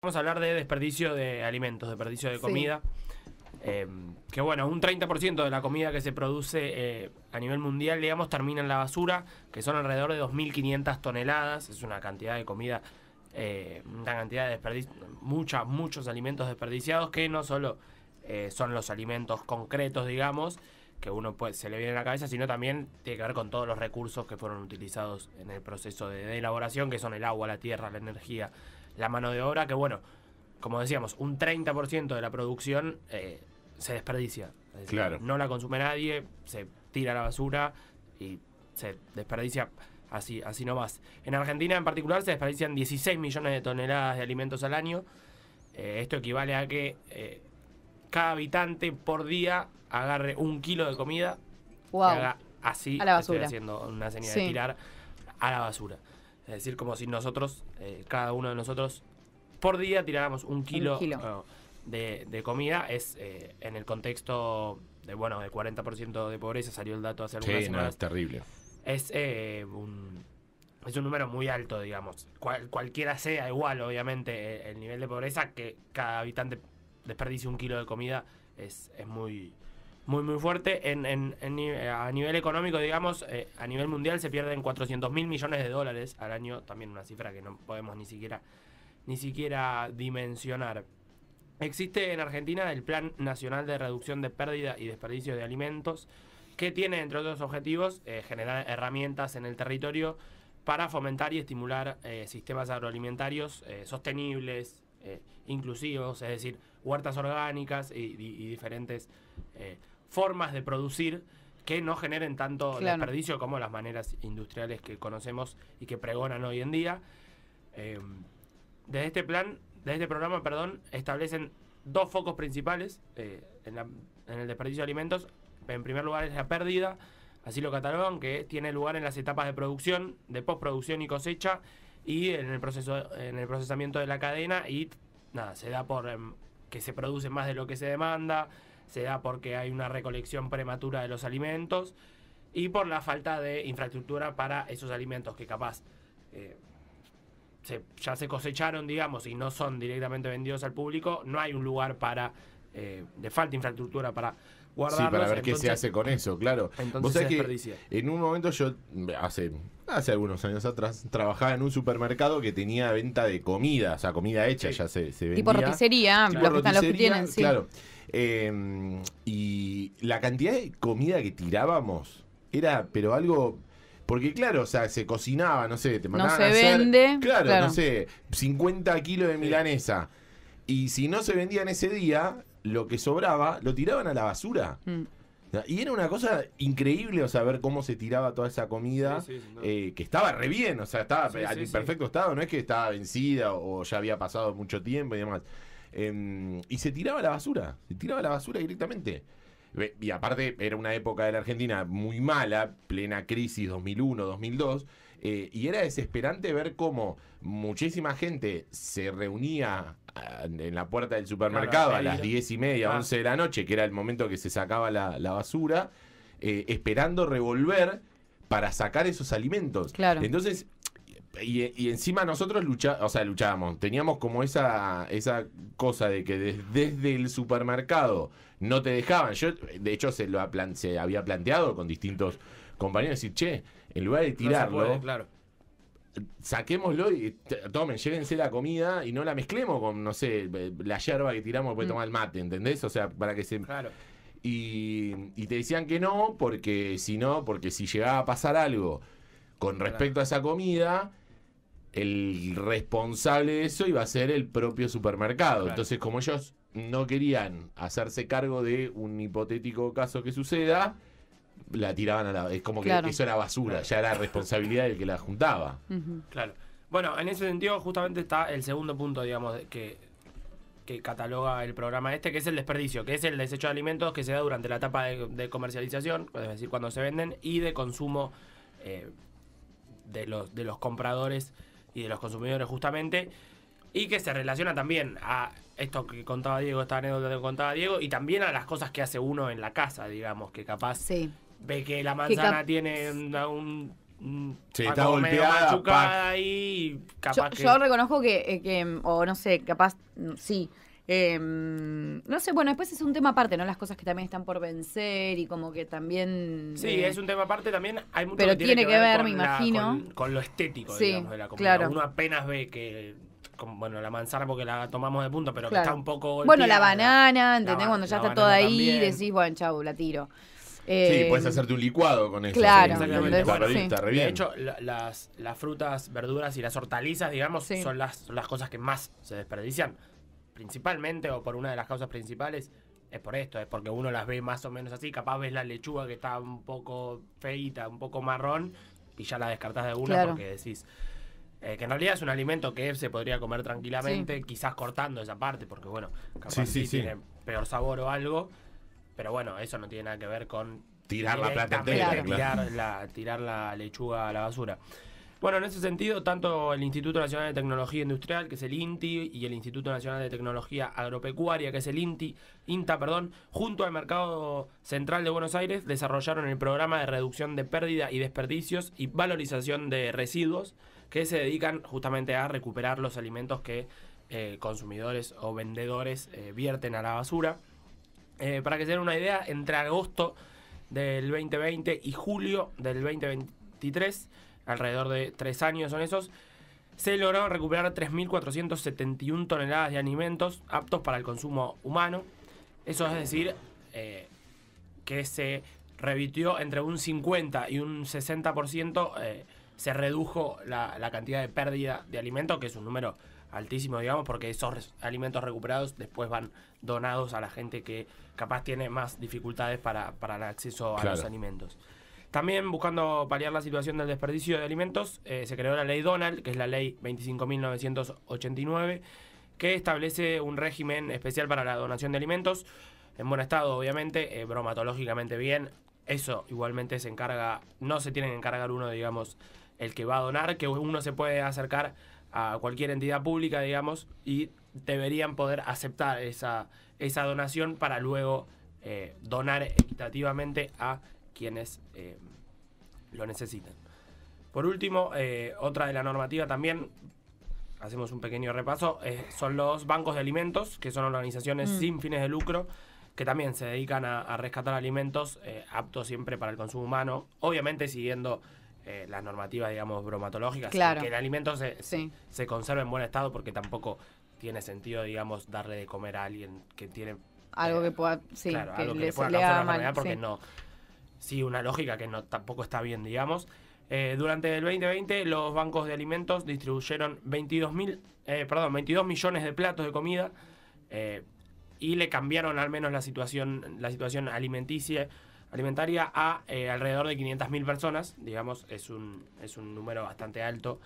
Vamos a hablar de desperdicio de alimentos, desperdicio de comida. Em, que bueno, un 30% de la comida que se produce eh, a nivel mundial, digamos, termina en la basura, que son alrededor de 2.500 toneladas. Es una cantidad de comida, eh, una cantidad de desperdicio, muchas, muchos alimentos desperdiciados, que no solo eh, son los alimentos concretos, digamos, que uno pues se le viene a la cabeza, sino también tiene que ver con todos los recursos que fueron utilizados en el proceso de elaboración, que son el agua, la tierra, la energía, la mano de obra, que bueno, como decíamos, un 30% de la producción eh, se desperdicia. Es claro. No la consume nadie, se tira a la basura y se desperdicia así, así nomás. En Argentina en particular se desperdician 16 millones de toneladas de alimentos al año. Eh, esto equivale a que eh, cada habitante por día agarre un kilo de comida haga así, a la haciendo una señal de tirar, a la basura. Es decir, como si nosotros, eh, cada uno de nosotros, por día tiráramos un kilo, ah. de, comida. Es eh, en el contexto de, bueno, el 40% de pobreza, salió el dato hace algunas sí, semanas. es terrible. Es eh, un es un número muy alto, digamos. cualquiera sea igual, obviamente, e, el, nivel de pobreza que cada habitante desperdicie un kilo de comida es, es muy, muy muy fuerte eh, a nivel económico digamos eh, a nivel mundial se pierden 400 mil millones de dólares al año también una cifra que no podemos ni siquiera ni siquiera dimensionar existe en Argentina el plan nacional de reducción de pérdida y desperdicio de alimentos que tiene entre otros objetivos eh, generar herramientas en el territorio para fomentar y estimular sistemas agroalimentarios sostenibles inclusivos es decir huertas orgánicas y diferentes formas de producir que no generen tanto desperdicio como las maneras industriales que conocemos y que pregonan hoy en día. Em, desde este plan, desde este programa, perdón, establecen dos focos principales eh, en, el desperdicio de alimentos. En primer lugar es la pérdida, así lo catalogan, que tiene lugar en las etapas de producción, de postproducción y cosecha, y en el proceso, en el procesamiento de la cadena, y nada, se da por em, que se produce más de lo que se demanda, se da porque hay una recolección prematura de los alimentos y por la falta de infraestructura para esos alimentos que capaz eh, se, ya se cosecharon, digamos, y no son directamente vendidos al público, no hay un lugar para, eh, de falta infraestructura para Sí, para ver qué se hace con eso, claro. Entonces en un momento yo, hace, hace algunos años atrás, trabajaba en un supermercado que tenía venta de comida, o sea, comida hecha, ya se, vendía. Tipo roticería, claro. lo los tienen, sí. Claro. Em, y la cantidad de comida que tirábamos era, pero algo porque claro, o sea, se cocinaba, no sé, te mandaban no se vende, claro, no sé, 50 kilos de milanesa. Y si no se vendían ese día, lo que sobraba lo tiraban a la basura. Mm. Y era una cosa increíble, o sea, cómo se tiraba toda esa comida, eh, que estaba re bien, o sea, estaba en perfecto estado, no es que estaba vencida o ya había pasado mucho tiempo y demás. Em, y se tiraba la basura, se tiraba la basura directamente. Y aparte era una época de la Argentina muy mala, plena crisis 2001, 2002, eh, y era desesperante ver cómo muchísima gente se reunía ah, en la puerta del supermercado a las diez y media, 11 de la noche, que era el momento que se sacaba la, basura, eh, esperando revolver para sacar esos alimentos. Claro. Entonces y, encima nosotros o sea, luchábamos, teníamos como esa, esa cosa de que desde el supermercado no te dejaban. Yo, de hecho, se lo había planteado con distintos compañeros, decir, che, en lugar de tirarlo, saquémoslo y tomen, llévense la comida y no la mezclemos con, no sé, eh, la hierba que tiramos para mm. tomar el mate, ¿entendés? O sea, para que se... Y, y te decían que no, porque si no, porque si llegaba a pasar algo con respecto a esa comida, el responsable de eso iba a ser el propio supermercado. Entonces, como ellos no querían hacerse cargo de un hipotético caso que suceda, la tiraban a la... Es como que eso era basura, ya era responsabilidad del que la juntaba. Claro. Bueno, en ese sentido justamente está el segundo punto, digamos, que, cataloga el programa este, que es el desperdicio, que es el desecho de alimentos que se da durante la etapa de, comercialización, es decir, cuando se venden, y de consumo eh, de los, de los compradores y de los consumidores justamente, y que se relaciona también a esto que contaba Diego, esta anécdota que contaba Diego, y también a las cosas que hace uno en la casa, digamos, que capaz sí. ve que la manzana tiene un... sí, está golpeada, y capaz yo, que... yo reconozco que, que, o no sé, capaz, mm, sí, Em, no sé, bueno, después es un tema aparte, ¿no? Las cosas que también están por vencer y como que también... Sí, eh, es un tema aparte también. pero tiene, que, ver, me imagino. Con, lo estético, sí, de la comida. Claro. Uno apenas ve que bueno, la manzana porque la tomamos de punto, pero que está un poco. bueno, la banana, ¿entendés? Cuando ya está toda ahí, decís, bueno, chau, la tiro. sí, em, puedes hacerte un licuado con eso. Claro, exactamente. De hecho, las, frutas, verduras y las hortalizas, digamos, son las, las cosas que más se desperdician principalmente o por una de las causas principales es por esto, es porque uno las ve más o menos así, capaz ves la lechuga que está un poco feita, un poco marrón y ya la descartás de una porque decís eh, que en realidad es un alimento que se podría comer tranquilamente, quizás cortando esa parte porque bueno, capaz tiene peor sabor o algo, pero bueno, eso no tiene nada que ver con tirar la plata la, tirar la lechuga a la basura. Bueno, en ese sentido, tanto el Instituto Nacional de Tecnología Industrial, que es el INTI, y el Instituto Nacional de Tecnología Agropecuaria, que es el INTI, INTA, perdón, junto al Mercado Central de Buenos Aires, desarrollaron el programa de reducción de pérdida y desperdicios y valorización de residuos, que se dedican justamente a recuperar los alimentos que eh, consumidores o vendedores eh, vierten a la basura. Eh, para que se den una idea, entre agosto del 2020 y julio del 2023, alrededor de tres años son esos, se lograron recuperar 3.471 toneladas de alimentos aptos para el consumo humano. Eso es decir, eh, que se revirtió entre un 50 y un 60%, eh, se redujo la, cantidad de pérdida de alimentos, que es un número altísimo, digamos, porque esos alimentos recuperados después van donados a la gente que capaz tiene más dificultades para, el acceso a los alimentos. También buscando paliar la situación del desperdicio de alimentos, eh, se creó la ley Donald, que es la ley 25.989, que establece un régimen especial para la donación de alimentos, en buen estado obviamente, eh, bromatológicamente bien. Eso igualmente se encarga, no se tiene que encargar uno, digamos, el que va a donar, que uno se puede acercar a cualquier entidad pública, digamos, y deberían poder aceptar esa, esa donación para luego eh, donar equitativamente a quienes em, lo necesitan. Por último, eh, otra de la normativa también, hacemos un pequeño repaso, eh, son los bancos de alimentos, que son organizaciones mm. sin fines de lucro, que también se dedican a, rescatar alimentos eh, aptos siempre para el consumo humano, obviamente siguiendo las normativas, digamos, bromatológicas, que el alimento se, conserve en buen estado, porque tampoco tiene sentido, digamos, darle de comer a alguien que tiene algo que pueda sí claro, que, algo que le pueda causar porque no sí una lógica que no tampoco está bien, digamos. Eh, durante el 2020 los bancos de alimentos distribuyeron 22, eh, perdón, 22 millones de platos de comida eh, y le cambiaron al menos la situación, la situación alimentaria a alrededor de 500.000 personas. Digamos, es un, es un número bastante alto.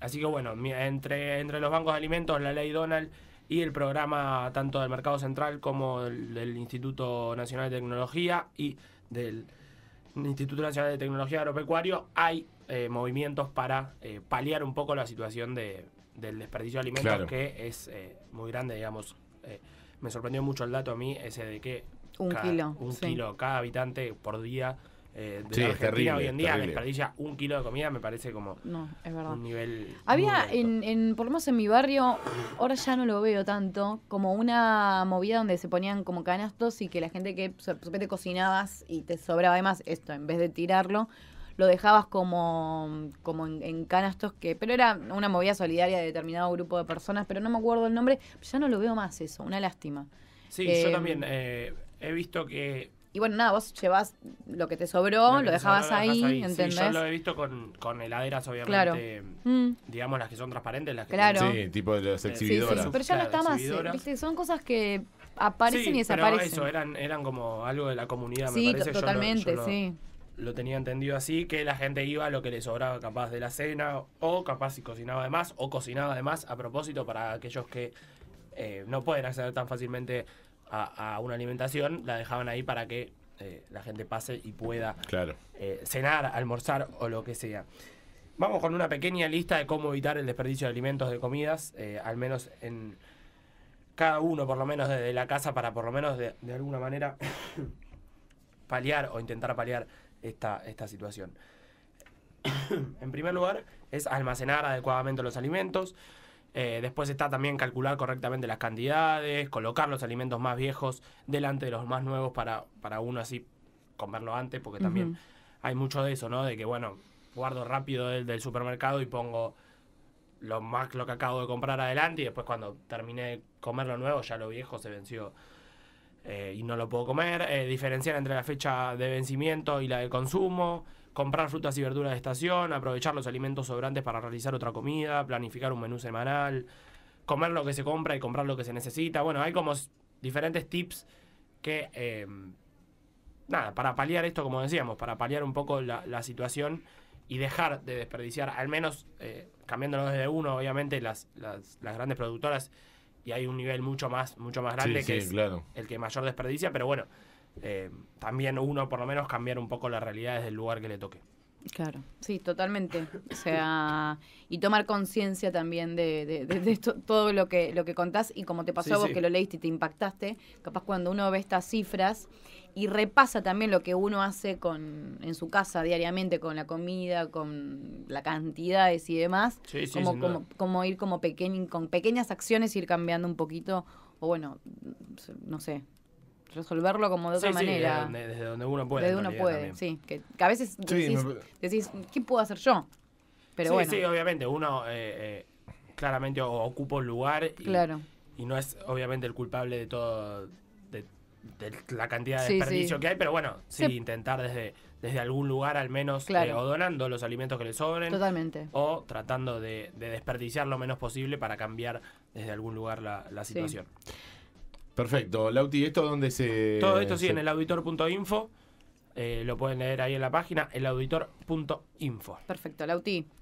así que bueno, entre, entre los bancos de alimentos, la ley Donald y el programa tanto del Mercado Central como del Instituto Nacional de Tecnología y del Instituto Nacional de Tecnología Agropecuario, hay eh, movimientos para eh, paliar un poco la situación de, del desperdicio de alimentos, que es eh, muy grande, digamos. me sorprendió mucho el dato a mí, ese de que... Un kilo. Un kilo cada habitante por día eh, de la Argentina hoy en día desperdicia un kilo de comida, me parece como un nivel. Había, en, por lo menos en mi barrio, ahora ya no lo veo tanto, como una movida donde se ponían como canastos y que la gente que te cocinabas y te sobraba además esto, en vez de tirarlo, lo dejabas como, como en, canastos que. Pero era una movida solidaria de determinado grupo de personas, pero no me acuerdo el nombre, ya no lo veo más eso, una lástima. Sí, yo eh, también eh, he visto que y bueno, nada, vos llevas lo que te sobró, lo, dejabas ahí, ¿entendés? Sí, yo lo he visto con, con heladeras, obviamente, mm. digamos, las que son transparentes, las que claro. Sí, tipo de las exhibidoras. pero ya no está más, ¿viste? son cosas que aparecen y desaparecen. eso, eran, eran como algo de la comunidad, me parece. totalmente, sí. Lo, tenía entendido así, que la gente iba a lo que le sobraba capaz de la cena, o capaz si cocinaba de más, o cocinaba de más a propósito para aquellos que eh, no pueden acceder tan fácilmente a, una alimentación, la dejaban ahí para que eh, la gente pase y pueda eh, cenar, almorzar o lo que sea. Vamos con una pequeña lista de cómo evitar el desperdicio de alimentos, de comidas, eh, al menos en cada uno, por lo menos desde la casa, para por lo menos de, de alguna manera paliar o intentar paliar esta, esta situación. en primer lugar, es almacenar adecuadamente los alimentos. Eh, después está también calcular correctamente las cantidades, colocar los alimentos más viejos delante de los más nuevos para, uno así comerlo antes, porque también hay mucho de eso, ¿no? De que, bueno, guardo rápido el del supermercado y pongo lo más lo que acabo de comprar adelante y después cuando terminé de comer lo nuevo ya lo viejo se venció eh, y no lo puedo comer. Eh, diferenciar entre la fecha de vencimiento y la de consumo comprar frutas y verduras de estación, aprovechar los alimentos sobrantes para realizar otra comida, planificar un menú semanal, comer lo que se compra y comprar lo que se necesita. Bueno, hay como diferentes tips que, em, nada, para paliar esto, como decíamos, para paliar un poco la, situación y dejar de desperdiciar, al menos eh, cambiándolo desde uno, obviamente las, las, grandes productoras y hay un nivel mucho más, mucho más grande que es el que mayor desperdicia, pero bueno, eh, también uno por lo menos cambiar un poco realidad realidades del lugar que le toque. Claro, sí, totalmente. O sea, y tomar conciencia también de, todo lo que, lo que contás y como te pasó a vos que lo leíste y te impactaste, capaz cuando uno ve estas cifras y repasa también lo que uno hace con, en su casa diariamente con la comida, con las cantidades y demás, como, como, como, ir como pequeño, con pequeñas acciones ir cambiando un poquito, o bueno, no sé, resolverlo como de otra manera. desde donde uno puede. Desde uno puede, sí. Que, a veces decís, ¿qué puedo hacer yo? Pero sí, bueno. sí, obviamente, uno eh, eh, claramente ocupa un lugar y, y no es obviamente el culpable de todo, de, la cantidad de desperdicio que hay, pero bueno, sí, intentar desde, desde algún lugar al menos, eh, o donando los alimentos que le sobren, Totalmente. o tratando de, desperdiciar lo menos posible para cambiar desde algún lugar la, la situación. Perfecto. Lauti, ¿esto dónde se...? Todo esto sí, en el Eh, lo pueden leer ahí en la página, El auditor.info Perfecto, Lauti.